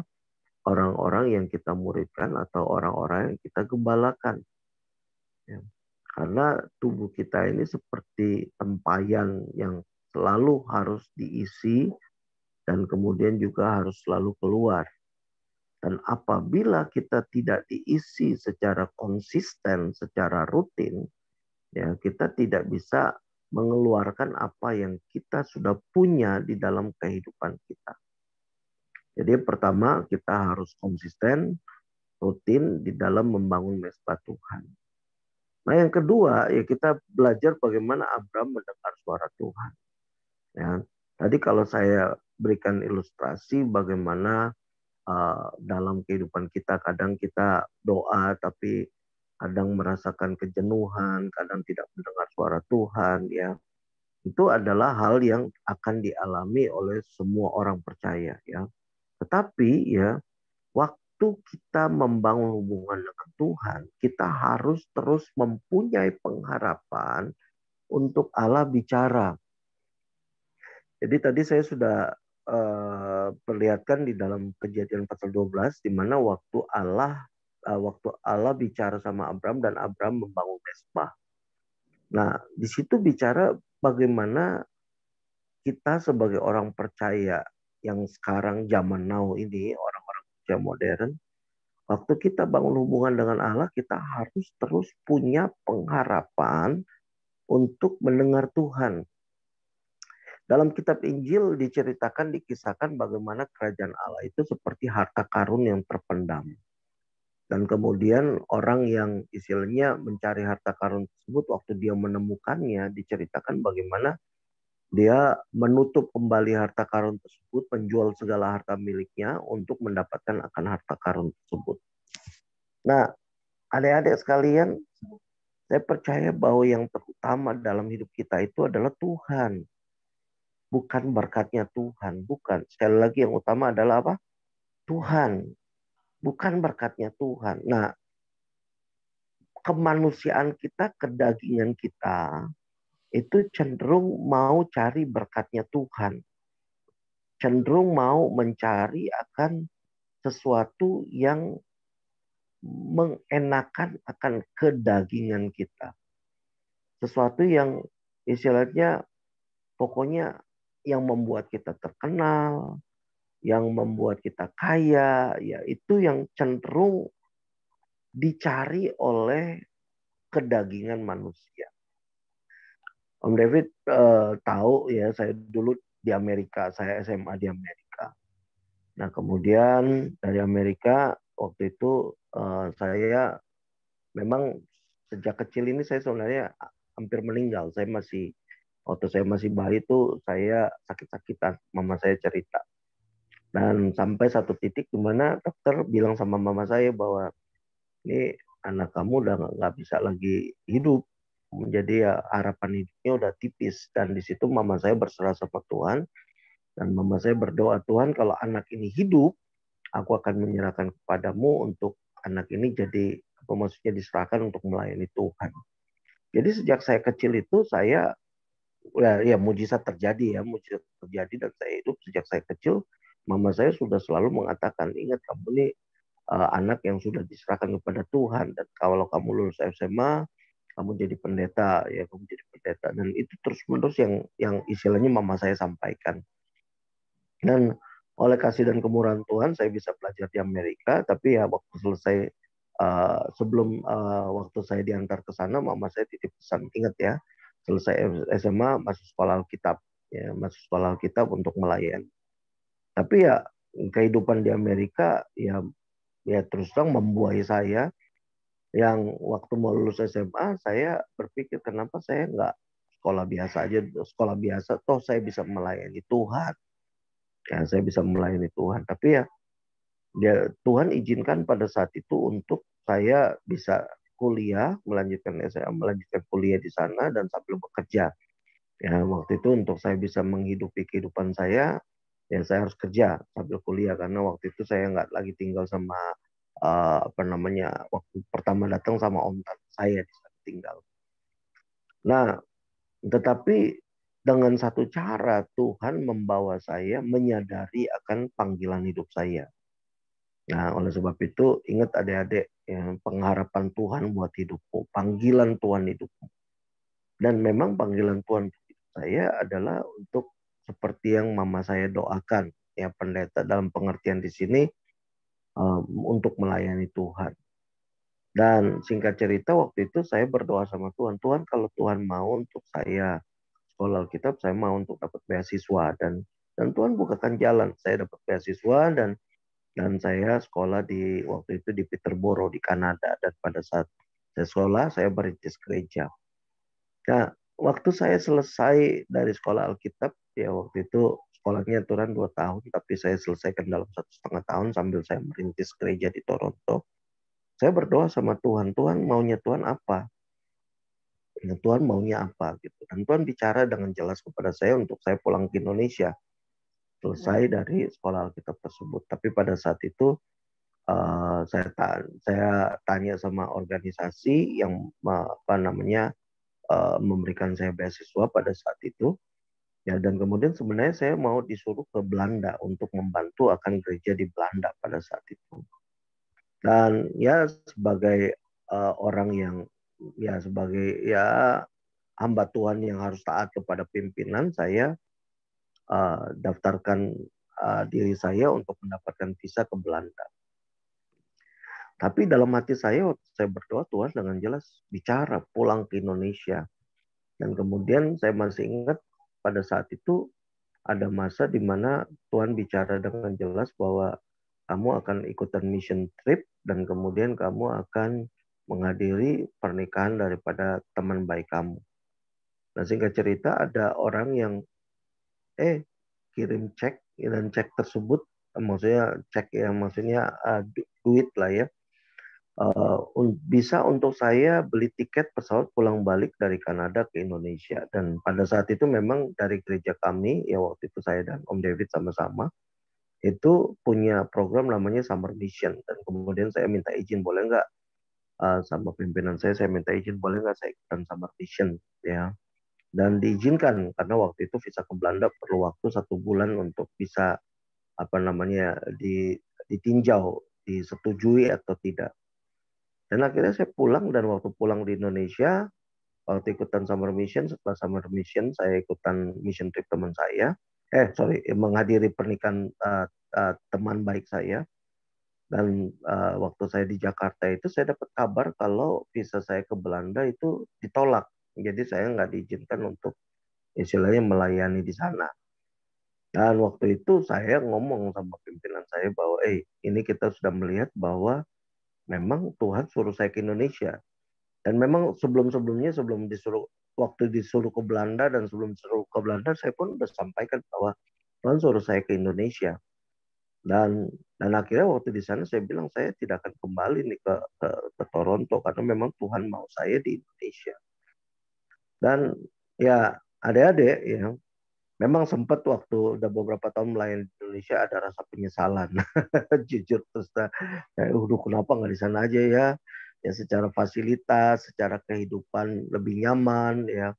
orang-orang yang kita muridkan atau orang-orang yang kita gembalakan. Ya. Karena tubuh kita ini seperti tempayan yang selalu harus diisi dan kemudian juga harus selalu keluar. Dan apabila kita tidak diisi secara konsisten, secara rutin, ya kita tidak bisa mengeluarkan apa yang kita sudah punya di dalam kehidupan kita. Jadi pertama kita harus konsisten, rutin di dalam membangun mesbah Tuhan. Nah yang kedua ya kita belajar bagaimana Abraham mendengar suara Tuhan. Ya, Tadi kalau saya berikan ilustrasi bagaimana uh, dalam kehidupan kita kadang kita doa tapi kadang merasakan kejenuhan, kadang tidak mendengar suara Tuhan ya. Itu adalah hal yang akan dialami oleh semua orang percaya ya. Tetapi ya waktu kita membangun hubungan dengan Tuhan, kita harus terus mempunyai pengharapan untuk Allah bicara jadi tadi saya sudah uh, perlihatkan di dalam kejadian pasal 12 di mana waktu Allah uh, waktu Allah bicara sama Abram dan Abram membangun mesbah. Nah, di situ bicara bagaimana kita sebagai orang percaya yang sekarang zaman now ini orang-orang percaya modern waktu kita bangun hubungan dengan Allah kita harus terus punya pengharapan untuk mendengar Tuhan dalam kitab Injil diceritakan, dikisahkan bagaimana kerajaan Allah itu seperti harta karun yang terpendam. Dan kemudian orang yang istilahnya mencari harta karun tersebut, waktu dia menemukannya, diceritakan bagaimana dia menutup kembali harta karun tersebut, menjual segala harta miliknya untuk mendapatkan akan harta karun tersebut. Nah, adik-adik sekalian, saya percaya bahwa yang terutama dalam hidup kita itu adalah Tuhan bukan berkatnya Tuhan, bukan. Sekali lagi yang utama adalah apa? Tuhan. Bukan berkatnya Tuhan. Nah, kemanusiaan kita, kedagingan kita itu cenderung mau cari berkatnya Tuhan. Cenderung mau mencari akan sesuatu yang mengenakan akan kedagingan kita. Sesuatu yang istilahnya pokoknya yang membuat kita terkenal, yang membuat kita kaya, ya itu yang cenderung dicari oleh kedagingan manusia. Om David eh, tahu ya saya dulu di Amerika, saya SMA di Amerika. Nah kemudian dari Amerika waktu itu eh, saya memang sejak kecil ini saya sebenarnya hampir meninggal. Saya masih waktu saya masih bayi itu saya sakit-sakitan mama saya cerita dan sampai satu titik dimana dokter bilang sama mama saya bahwa ini anak kamu udah nggak bisa lagi hidup menjadi ya harapan hidupnya udah tipis dan di situ mama saya berserah sama Tuhan dan mama saya berdoa Tuhan kalau anak ini hidup aku akan menyerahkan kepadamu untuk anak ini jadi apa maksudnya diserahkan untuk melayani Tuhan. Jadi sejak saya kecil itu saya ya, ya mujizat terjadi ya mujizat terjadi dan saya hidup sejak saya kecil mama saya sudah selalu mengatakan ingat kamu ini uh, eh, anak yang sudah diserahkan kepada Tuhan dan kalau kamu lulus SMA kamu jadi pendeta ya kamu jadi pendeta dan itu terus menerus yang yang istilahnya mama saya sampaikan dan oleh kasih dan kemurahan Tuhan saya bisa belajar di Amerika tapi ya waktu selesai uh, sebelum uh, waktu saya diantar ke sana mama saya titip pesan ingat ya selesai SMA masuk sekolah Alkitab ya masuk sekolah Alkitab untuk melayan tapi ya kehidupan di Amerika ya ya terus terang membuai saya yang waktu mau lulus SMA saya berpikir kenapa saya nggak sekolah biasa aja sekolah biasa toh saya bisa melayani Tuhan ya saya bisa melayani Tuhan tapi ya ya Tuhan izinkan pada saat itu untuk saya bisa kuliah, melanjutkan SMA, melanjutkan kuliah di sana dan sambil bekerja. Ya, waktu itu untuk saya bisa menghidupi kehidupan saya, ya saya harus kerja sambil kuliah karena waktu itu saya nggak lagi tinggal sama uh, apa namanya waktu pertama datang sama om tante saya di sana tinggal. Nah, tetapi dengan satu cara Tuhan membawa saya menyadari akan panggilan hidup saya. Nah, oleh sebab itu ingat adik-adik ya, pengharapan Tuhan buat hidupku panggilan Tuhan hidupku Dan memang panggilan Tuhan saya adalah untuk seperti yang mama saya doakan ya pendeta dalam pengertian di sini um, untuk melayani Tuhan. Dan singkat cerita waktu itu saya berdoa sama Tuhan, Tuhan kalau Tuhan mau untuk saya sekolah Alkitab, saya mau untuk dapat beasiswa dan dan Tuhan bukakan jalan. Saya dapat beasiswa dan dan saya sekolah di waktu itu di Peterborough di Kanada dan pada saat saya sekolah saya berintis gereja. Nah, waktu saya selesai dari sekolah Alkitab, ya waktu itu sekolahnya aturan dua tahun, tapi saya selesaikan dalam satu setengah tahun sambil saya merintis gereja di Toronto. Saya berdoa sama Tuhan, Tuhan maunya Tuhan apa? Tuhan maunya apa gitu. Dan Tuhan bicara dengan jelas kepada saya untuk saya pulang ke Indonesia selesai iya. dari sekolah Alkitab tersebut. Tapi pada saat itu uh, saya ta saya tanya sama organisasi yang apa namanya uh, memberikan saya beasiswa pada saat itu. Ya dan kemudian sebenarnya saya mau disuruh ke Belanda untuk membantu akan gereja di Belanda pada saat itu. Dan ya sebagai uh, orang yang ya sebagai ya hamba Tuhan yang harus taat kepada pimpinan saya Eh, daftarkan uh, diri saya untuk mendapatkan visa ke Belanda. Tapi dalam hati saya saya berdoa Tuhan dengan jelas bicara pulang ke Indonesia. Dan kemudian saya masih ingat pada saat itu ada masa di mana Tuhan bicara dengan jelas bahwa kamu akan ikutan mission trip dan kemudian kamu akan menghadiri pernikahan daripada teman baik kamu. Nah, singkat cerita ada orang yang eh kirim cek dan cek tersebut maksudnya cek yang maksudnya uh, duit lah ya uh, un bisa untuk saya beli tiket pesawat pulang balik dari Kanada ke Indonesia dan pada saat itu memang dari gereja kami ya waktu itu saya dan Om David sama-sama itu punya program namanya Summer Mission dan kemudian saya minta izin boleh nggak uh, sama pimpinan saya saya minta izin boleh nggak saya ikutan Summer Mission ya dan diizinkan karena waktu itu visa ke Belanda perlu waktu satu bulan untuk bisa apa namanya ditinjau disetujui atau tidak dan akhirnya saya pulang dan waktu pulang di Indonesia waktu ikutan summer mission setelah summer mission saya ikutan mission trip teman saya eh sorry menghadiri pernikahan uh, uh, teman baik saya dan uh, waktu saya di Jakarta itu saya dapat kabar kalau visa saya ke Belanda itu ditolak jadi saya nggak diizinkan untuk istilahnya melayani di sana. Dan waktu itu saya ngomong sama pimpinan saya bahwa, eh ini kita sudah melihat bahwa memang Tuhan suruh saya ke Indonesia. Dan memang sebelum-sebelumnya, sebelum disuruh waktu disuruh ke Belanda dan sebelum disuruh ke Belanda, saya pun sudah sampaikan bahwa Tuhan suruh saya ke Indonesia. Dan dan akhirnya waktu di sana saya bilang saya tidak akan kembali nih ke, ke, ke Toronto karena memang Tuhan mau saya di Indonesia. Dan ya adik-adik ya memang sempat waktu udah beberapa tahun melayani di Indonesia ada rasa penyesalan jujur terus ya, udah kenapa nggak di sana aja ya ya secara fasilitas secara kehidupan lebih nyaman ya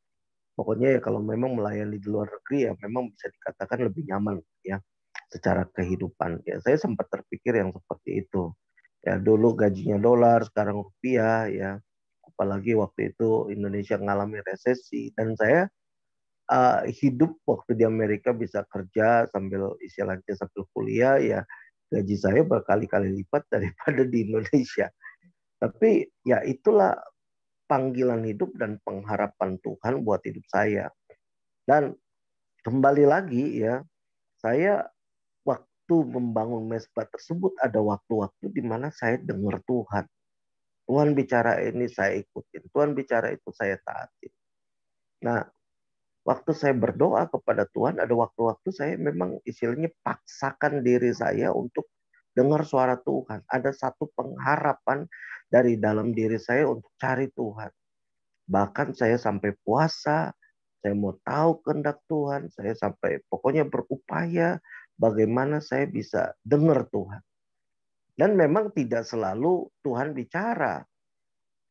pokoknya ya kalau memang melayani di luar negeri ya memang bisa dikatakan lebih nyaman ya secara kehidupan ya saya sempat terpikir yang seperti itu ya dulu gajinya dolar sekarang rupiah ya apalagi waktu itu Indonesia mengalami resesi dan saya uh, hidup waktu di Amerika bisa kerja sambil istilahnya sambil kuliah ya gaji saya berkali-kali lipat daripada di Indonesia. Tapi ya itulah panggilan hidup dan pengharapan Tuhan buat hidup saya. Dan kembali lagi ya, saya waktu membangun mesbah tersebut ada waktu-waktu di mana saya dengar Tuhan. Tuhan bicara ini saya ikutin, Tuhan bicara itu saya taatin. Nah, waktu saya berdoa kepada Tuhan, ada waktu-waktu saya memang istilahnya paksakan diri saya untuk dengar suara Tuhan. Ada satu pengharapan dari dalam diri saya untuk cari Tuhan. Bahkan saya sampai puasa, saya mau tahu kehendak Tuhan, saya sampai pokoknya berupaya bagaimana saya bisa dengar Tuhan. Dan memang tidak selalu Tuhan bicara.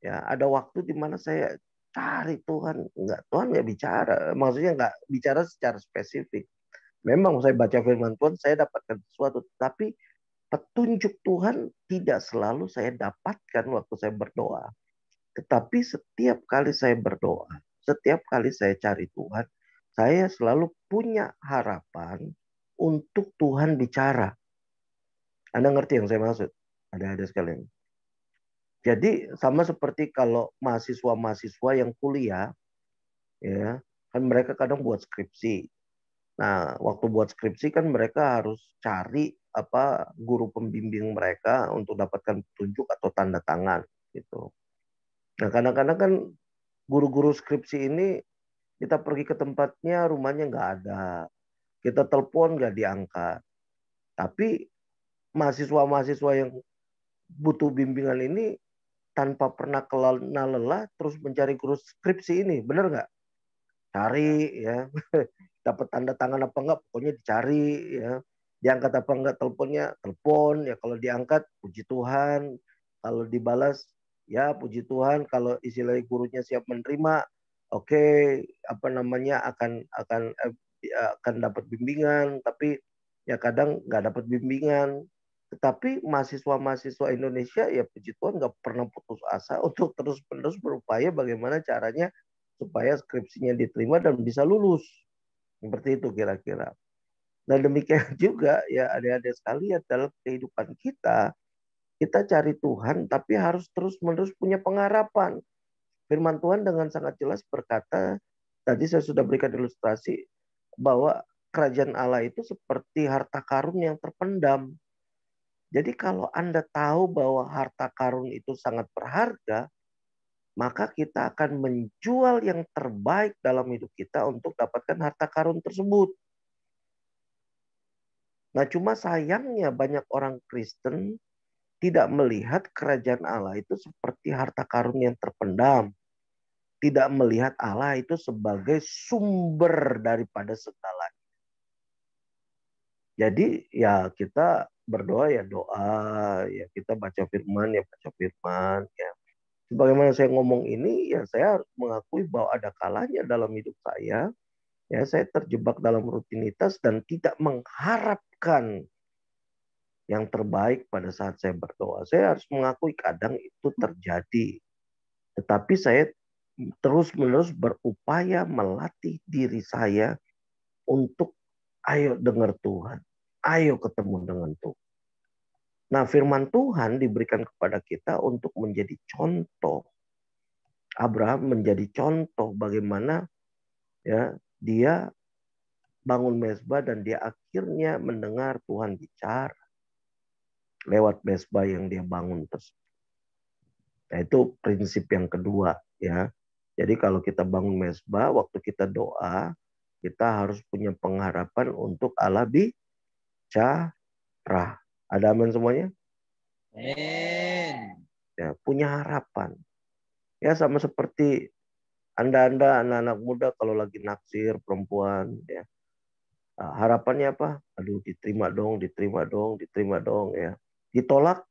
Ya, ada waktu di mana saya cari Tuhan, enggak Tuhan nggak bicara. Maksudnya enggak bicara secara spesifik. Memang saya baca firman Tuhan, saya dapatkan sesuatu, tapi petunjuk Tuhan tidak selalu saya dapatkan waktu saya berdoa. Tetapi setiap kali saya berdoa, setiap kali saya cari Tuhan, saya selalu punya harapan untuk Tuhan bicara. Anda ngerti yang saya maksud? Ada-ada sekalian. Jadi sama seperti kalau mahasiswa-mahasiswa yang kuliah, ya kan mereka kadang buat skripsi. Nah, waktu buat skripsi kan mereka harus cari apa guru pembimbing mereka untuk dapatkan petunjuk atau tanda tangan gitu. Nah, kadang-kadang kan guru-guru skripsi ini kita pergi ke tempatnya rumahnya nggak ada, kita telepon nggak diangkat. Tapi mahasiswa-mahasiswa yang butuh bimbingan ini tanpa pernah kelana lelah terus mencari guru skripsi ini benar nggak cari ya dapat tanda tangan apa enggak pokoknya dicari ya diangkat apa enggak teleponnya telepon ya kalau diangkat puji Tuhan kalau dibalas ya puji Tuhan kalau istilahnya gurunya siap menerima oke okay, apa namanya akan akan eh, akan dapat bimbingan tapi ya kadang nggak dapat bimbingan tetapi mahasiswa-mahasiswa Indonesia ya puji Tuhan nggak pernah putus asa untuk terus-menerus berupaya bagaimana caranya supaya skripsinya diterima dan bisa lulus. Seperti itu kira-kira. dan demikian juga ya ada adik sekalian dalam kehidupan kita, kita cari Tuhan tapi harus terus-menerus punya pengharapan. Firman Tuhan dengan sangat jelas berkata, tadi saya sudah berikan ilustrasi bahwa kerajaan Allah itu seperti harta karun yang terpendam jadi kalau Anda tahu bahwa harta karun itu sangat berharga, maka kita akan menjual yang terbaik dalam hidup kita untuk dapatkan harta karun tersebut. Nah, cuma sayangnya banyak orang Kristen tidak melihat kerajaan Allah itu seperti harta karun yang terpendam. Tidak melihat Allah itu sebagai sumber daripada segalanya. Jadi ya kita berdoa ya doa, ya kita baca firman ya baca firman ya. Sebagaimana saya ngomong ini ya saya harus mengakui bahwa ada kalanya dalam hidup saya ya saya terjebak dalam rutinitas dan tidak mengharapkan yang terbaik pada saat saya berdoa. Saya harus mengakui kadang itu terjadi. Tetapi saya terus-menerus berupaya melatih diri saya untuk ayo dengar Tuhan. Ayo ketemu dengan Tuhan. Nah, firman Tuhan diberikan kepada kita untuk menjadi contoh. Abraham menjadi contoh bagaimana ya dia bangun mesbah dan dia akhirnya mendengar Tuhan bicara lewat mesbah yang dia bangun tersebut. Nah, itu prinsip yang kedua ya. Jadi kalau kita bangun mesbah, waktu kita doa, kita harus punya pengharapan untuk Allah bi cara. Ada aman semuanya? Amin. Ya, punya harapan. Ya sama seperti Anda-anda anak-anak muda kalau lagi naksir perempuan ya. Ah, harapannya apa? Aduh, diterima dong, diterima dong, diterima dong ya. Ditolak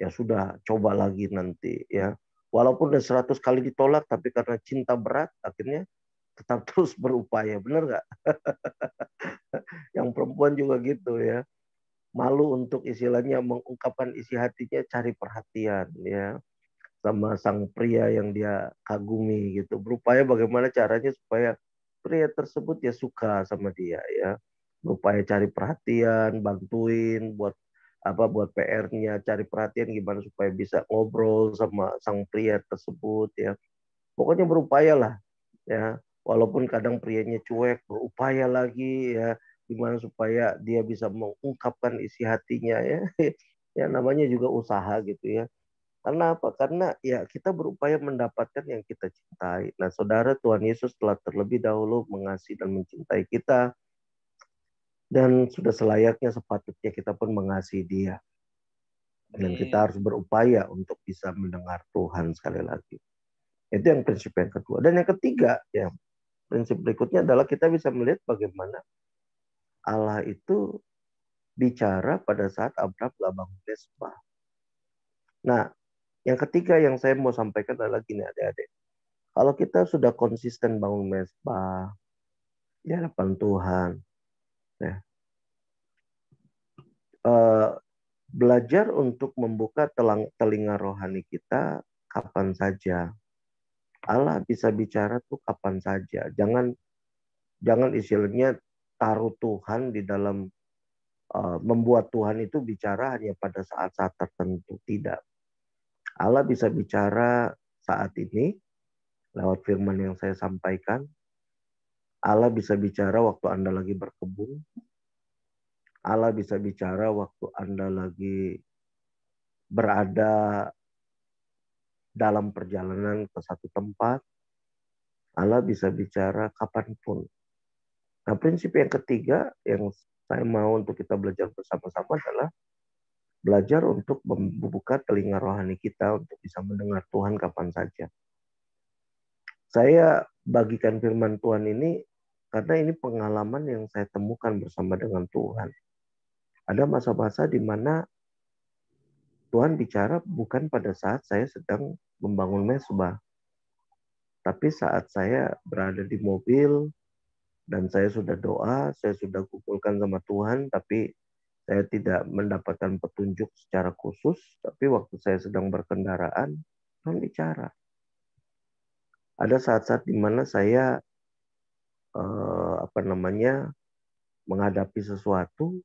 ya sudah coba lagi nanti ya. Walaupun udah 100 kali ditolak tapi karena cinta berat akhirnya tetap terus berupaya, benar nggak? yang perempuan juga gitu ya, malu untuk istilahnya mengungkapkan isi hatinya, cari perhatian ya sama sang pria yang dia kagumi gitu, berupaya bagaimana caranya supaya pria tersebut ya suka sama dia ya, berupaya cari perhatian, bantuin buat apa buat PR-nya, cari perhatian gimana supaya bisa ngobrol sama sang pria tersebut ya. Pokoknya berupaya lah ya walaupun kadang prianya cuek berupaya lagi ya gimana supaya dia bisa mengungkapkan isi hatinya ya ya namanya juga usaha gitu ya karena apa karena ya kita berupaya mendapatkan yang kita cintai nah saudara Tuhan Yesus telah terlebih dahulu mengasihi dan mencintai kita dan sudah selayaknya sepatutnya kita pun mengasihi dia dan kita harus berupaya untuk bisa mendengar Tuhan sekali lagi itu yang prinsip yang kedua dan yang ketiga ya prinsip berikutnya adalah kita bisa melihat bagaimana Allah itu bicara pada saat Abraham telah bangun mesbah. Nah, yang ketiga yang saya mau sampaikan adalah gini adik-adik. Kalau kita sudah konsisten bangun mesbah di hadapan Tuhan, ya, uh, belajar untuk membuka telinga rohani kita kapan saja. Allah bisa bicara tuh kapan saja. Jangan jangan istilahnya taruh Tuhan di dalam uh, membuat Tuhan itu bicara hanya pada saat-saat tertentu. Tidak. Allah bisa bicara saat ini lewat firman yang saya sampaikan. Allah bisa bicara waktu Anda lagi berkebun. Allah bisa bicara waktu Anda lagi berada dalam perjalanan ke satu tempat, Allah bisa bicara kapanpun. Nah, prinsip yang ketiga yang saya mau untuk kita belajar bersama-sama adalah belajar untuk membuka telinga rohani kita untuk bisa mendengar Tuhan kapan saja. Saya bagikan firman Tuhan ini karena ini pengalaman yang saya temukan bersama dengan Tuhan. Ada masa-masa di mana Tuhan bicara bukan pada saat saya sedang membangun mesbah, tapi saat saya berada di mobil dan saya sudah doa, saya sudah kumpulkan sama Tuhan, tapi saya tidak mendapatkan petunjuk secara khusus, tapi waktu saya sedang berkendaraan, Tuhan bicara. Ada saat-saat di mana saya eh, apa namanya menghadapi sesuatu,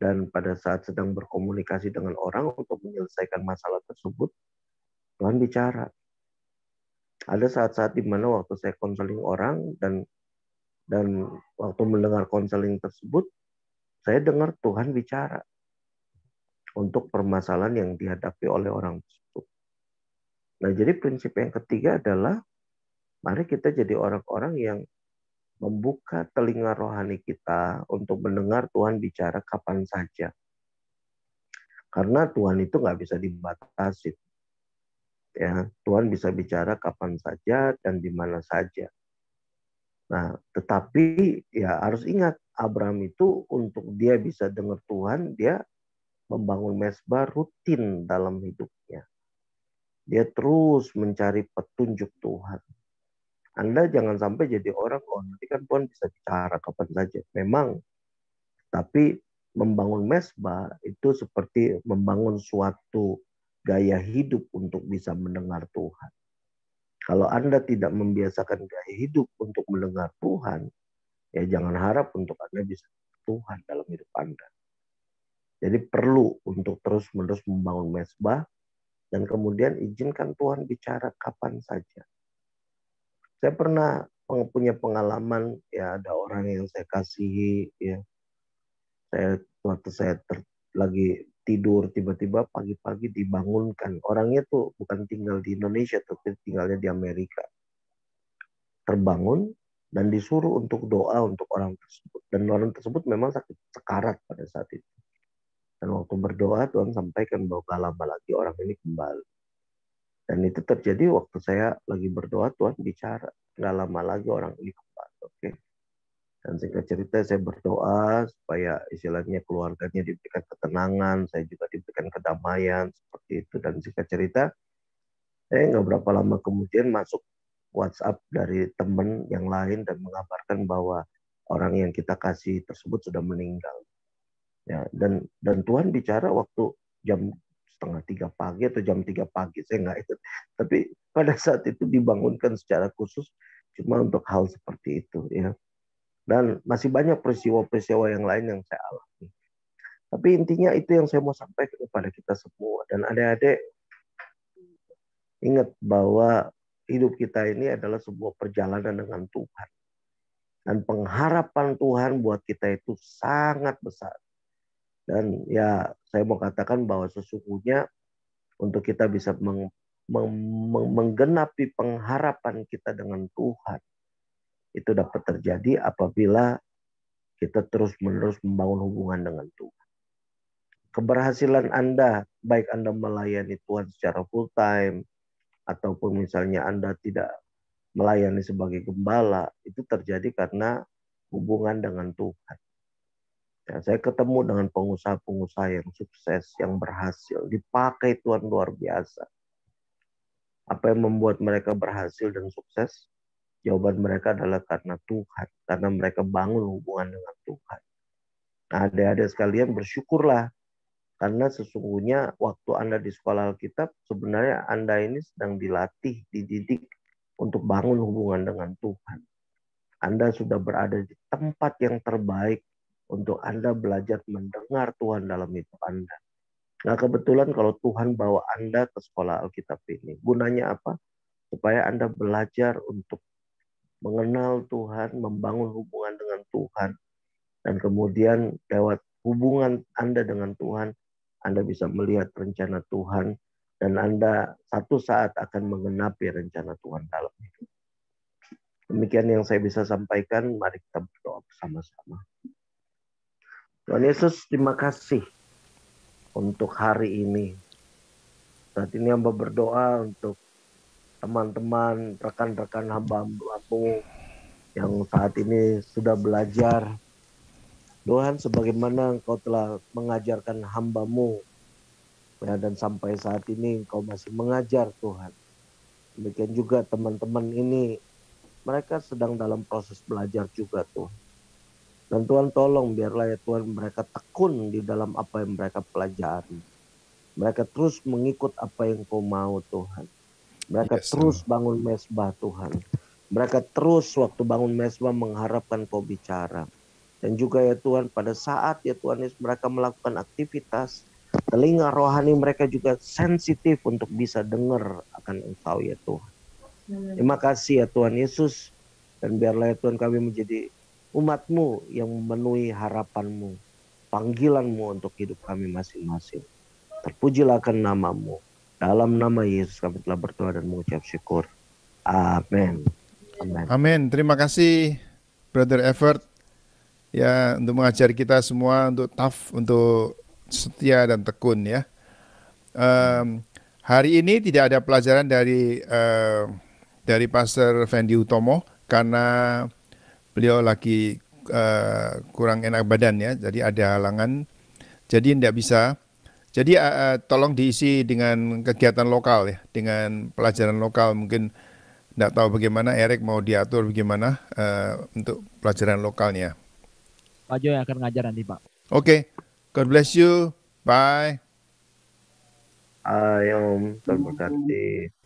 dan pada saat sedang berkomunikasi dengan orang untuk menyelesaikan masalah tersebut, Tuhan bicara. Ada saat-saat di mana waktu saya konseling orang dan dan waktu mendengar konseling tersebut, saya dengar Tuhan bicara untuk permasalahan yang dihadapi oleh orang tersebut. Nah, jadi prinsip yang ketiga adalah mari kita jadi orang-orang yang membuka telinga rohani kita untuk mendengar Tuhan bicara kapan saja. Karena Tuhan itu nggak bisa dibatasi. Ya, Tuhan bisa bicara kapan saja dan di mana saja. Nah, tetapi ya harus ingat Abraham itu untuk dia bisa dengar Tuhan, dia membangun mesbah rutin dalam hidupnya. Dia terus mencari petunjuk Tuhan anda jangan sampai jadi orang, oh nanti kan Tuhan bisa bicara kapan saja. Memang, tapi membangun mesbah itu seperti membangun suatu gaya hidup untuk bisa mendengar Tuhan. Kalau Anda tidak membiasakan gaya hidup untuk mendengar Tuhan, ya jangan harap untuk Anda bisa Tuhan dalam hidup Anda. Jadi perlu untuk terus-menerus membangun mesbah dan kemudian izinkan Tuhan bicara kapan saja saya pernah punya pengalaman ya ada orang yang saya kasihi ya saya waktu saya ter, lagi tidur tiba-tiba pagi-pagi dibangunkan orangnya tuh bukan tinggal di Indonesia tapi tinggalnya di Amerika terbangun dan disuruh untuk doa untuk orang tersebut dan orang tersebut memang sakit sekarat pada saat itu dan waktu berdoa Tuhan sampaikan bahwa gak lama lagi orang ini kembali dan itu terjadi waktu saya lagi berdoa, Tuhan bicara. Nggak lama lagi orang ini oke. Dan singkat cerita saya berdoa supaya istilahnya keluarganya diberikan ketenangan, saya juga diberikan kedamaian seperti itu. Dan singkat cerita, saya nggak berapa lama kemudian masuk WhatsApp dari teman yang lain dan mengabarkan bahwa orang yang kita kasih tersebut sudah meninggal. Ya, dan dan Tuhan bicara waktu jam setengah tiga pagi atau jam tiga pagi saya nggak ikut tapi pada saat itu dibangunkan secara khusus cuma untuk hal seperti itu ya dan masih banyak peristiwa-peristiwa yang lain yang saya alami tapi intinya itu yang saya mau sampaikan kepada kita semua dan adik-adik ingat bahwa hidup kita ini adalah sebuah perjalanan dengan Tuhan dan pengharapan Tuhan buat kita itu sangat besar dan ya saya mau katakan bahwa sesungguhnya untuk kita bisa meng, meng, meng, menggenapi pengharapan kita dengan Tuhan itu dapat terjadi apabila kita terus-menerus membangun hubungan dengan Tuhan. Keberhasilan Anda, baik Anda melayani Tuhan secara full time, ataupun misalnya Anda tidak melayani sebagai gembala, itu terjadi karena hubungan dengan Tuhan. Ya, saya ketemu dengan pengusaha-pengusaha yang sukses, yang berhasil, dipakai Tuhan luar biasa. Apa yang membuat mereka berhasil dan sukses? Jawaban mereka adalah karena Tuhan, karena mereka bangun hubungan dengan Tuhan. Nah, ada adik sekalian bersyukurlah karena sesungguhnya waktu Anda di sekolah Alkitab sebenarnya Anda ini sedang dilatih, dididik untuk bangun hubungan dengan Tuhan. Anda sudah berada di tempat yang terbaik untuk Anda belajar mendengar Tuhan dalam hidup Anda. Nah, kebetulan kalau Tuhan bawa Anda ke sekolah Alkitab ini, gunanya apa? Supaya Anda belajar untuk mengenal Tuhan, membangun hubungan dengan Tuhan, dan kemudian lewat hubungan Anda dengan Tuhan, Anda bisa melihat rencana Tuhan, dan Anda satu saat akan mengenapi rencana Tuhan dalam hidup. Demikian yang saya bisa sampaikan. Mari kita berdoa bersama-sama. Tuhan Yesus, terima kasih untuk hari ini. Saat ini hamba berdoa untuk teman-teman, rekan-rekan hamba-hambamu yang saat ini sudah belajar. Tuhan, sebagaimana Engkau telah mengajarkan hambamu, ya, dan sampai saat ini Engkau masih mengajar Tuhan. Demikian juga teman-teman ini, mereka sedang dalam proses belajar juga Tuhan. Dan Tuhan tolong biarlah ya Tuhan mereka tekun di dalam apa yang mereka pelajari. Mereka terus mengikut apa yang kau mau Tuhan. Mereka yes, terus bangun mesbah Tuhan. Mereka terus waktu bangun mesbah mengharapkan kau bicara. Dan juga ya Tuhan pada saat ya Tuhan Yesus mereka melakukan aktivitas. Telinga rohani mereka juga sensitif untuk bisa dengar akan engkau ya Tuhan. Hmm. Terima kasih ya Tuhan Yesus. Dan biarlah ya Tuhan kami menjadi umatmu yang memenuhi harapanmu, panggilanmu untuk hidup kami masing-masing. Terpujilah akan namamu. Dalam nama Yesus kami telah berdoa dan mengucap syukur. Amin. Amin. Terima kasih Brother Effort ya untuk mengajari kita semua untuk tough, untuk setia dan tekun ya. Um, hari ini tidak ada pelajaran dari uh, dari Pastor Fendi Utomo karena beliau lagi uh, kurang enak badan ya, jadi ada halangan, jadi tidak bisa. Jadi uh, tolong diisi dengan kegiatan lokal ya, dengan pelajaran lokal mungkin tidak tahu bagaimana Erik mau diatur bagaimana uh, untuk pelajaran lokalnya. Pak Jo yang akan ngajar nanti Pak. Oke, okay. God bless you, bye. Ayo, terima kasih.